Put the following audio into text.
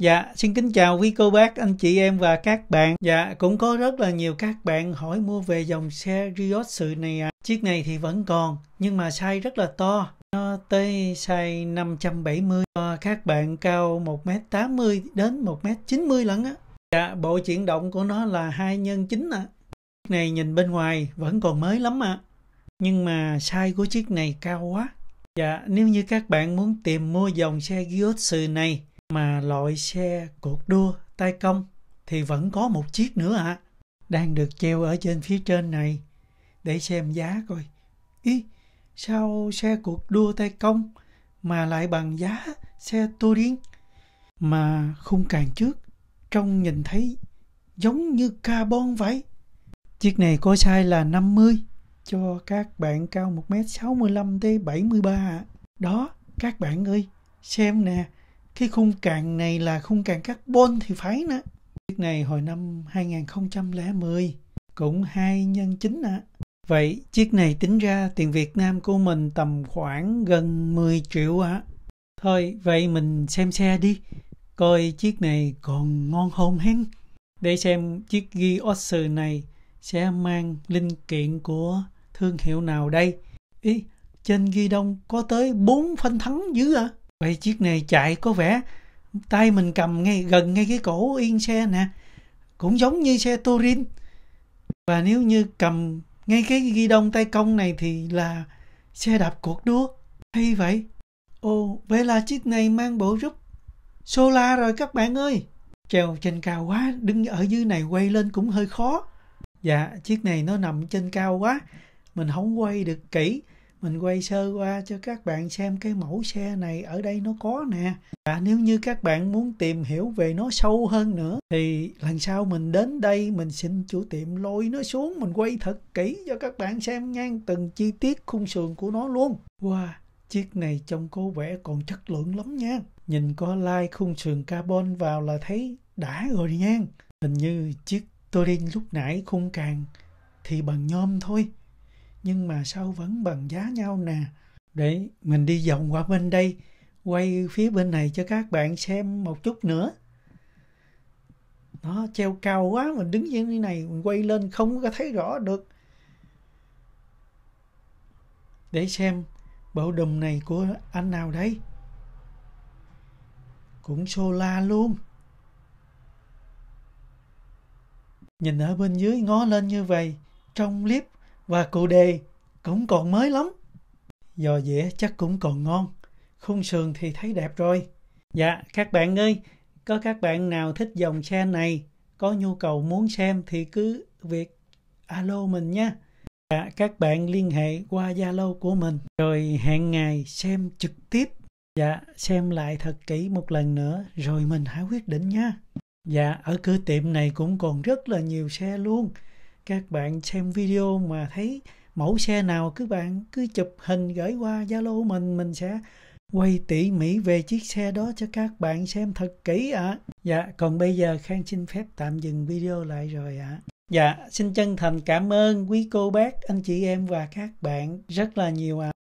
Dạ, xin kính chào quý cô bác, anh chị em và các bạn. Dạ, cũng có rất là nhiều các bạn hỏi mua về dòng xe Riot này à. Chiếc này thì vẫn còn, nhưng mà size rất là to. Nó tới size 570, à, ờ, các bạn cao 1m80 đến 1m90 lần á. Dạ, bộ chuyển động của nó là 2 nhân 9 ạ. À. Chiếc này nhìn bên ngoài vẫn còn mới lắm ạ. À. Nhưng mà size của chiếc này cao quá. Dạ, nếu như các bạn muốn tìm mua dòng xe Giotsu này mà loại xe cuộc đua tay công thì vẫn có một chiếc nữa ạ à, đang được treo ở trên phía trên này để xem giá coi ý sao xe cuộc đua tay công mà lại bằng giá xe tua điên mà khung càng trước trông nhìn thấy giống như carbon vậy chiếc này có size là 50 cho các bạn cao 1m65 tới 73 ạ. Đó, các bạn ơi, xem nè, cái khung càng này là khung càng carbon thì phải nè. chiếc này hồi năm 2010 cũng hai nhân chính ạ. Vậy chiếc này tính ra tiền Việt Nam của mình tầm khoảng gần 10 triệu ạ. Thôi vậy mình xem xe đi, coi chiếc này còn ngon không hen. Để xem chiếc ghi Oscar này sẽ mang linh kiện của thương hiệu nào đây. Ý, trên ghi đông có tới 4 phân thắng dữ ạ. À? Vậy chiếc này chạy có vẻ tay mình cầm ngay gần ngay cái cổ yên xe nè. Cũng giống như xe Turin. Và nếu như cầm ngay cái ghi đông tay công này thì là xe đạp cuộc đua. Hay vậy? Ồ, vậy là chiếc này mang bộ rúp Sola rồi các bạn ơi. Trèo trên cao quá, đứng ở dưới này quay lên cũng hơi khó. Dạ, chiếc này nó nằm trên cao quá, mình không quay được kỹ mình quay sơ qua cho các bạn xem cái mẫu xe này ở đây nó có nè và nếu như các bạn muốn tìm hiểu về nó sâu hơn nữa thì lần sau mình đến đây mình xin chủ tiệm lôi nó xuống mình quay thật kỹ cho các bạn xem ngang từng chi tiết khung sườn của nó luôn wow chiếc này trông có vẻ còn chất lượng lắm nha nhìn có lai like khung sườn carbon vào là thấy đã rồi nha hình như chiếc Touring lúc nãy khung càng thì bằng nhôm thôi nhưng mà sao vẫn bằng giá nhau nè để mình đi vòng qua bên đây quay phía bên này cho các bạn xem một chút nữa nó treo cao quá mình đứng như thế này mình quay lên không có thấy rõ được để xem bộ đùm này của anh nào đấy cũng sola luôn nhìn ở bên dưới ngó lên như vậy trong clip và cụ đề cũng còn mới lắm. Giò dĩa chắc cũng còn ngon, khung sườn thì thấy đẹp rồi. Dạ, các bạn ơi, có các bạn nào thích dòng xe này, có nhu cầu muốn xem thì cứ việc alo mình nha. Dạ, các bạn liên hệ qua Zalo của mình rồi hẹn ngày xem trực tiếp. Dạ, xem lại thật kỹ một lần nữa rồi mình hãy quyết định nha. Dạ, ở cửa tiệm này cũng còn rất là nhiều xe luôn các bạn xem video mà thấy mẫu xe nào các bạn cứ chụp hình gửi qua Zalo mình mình sẽ quay tỉ mỉ về chiếc xe đó cho các bạn xem thật kỹ ạ. À. Dạ, còn bây giờ Khang xin phép tạm dừng video lại rồi ạ. À. Dạ, xin chân thành cảm ơn quý cô bác, anh chị em và các bạn rất là nhiều ạ. À.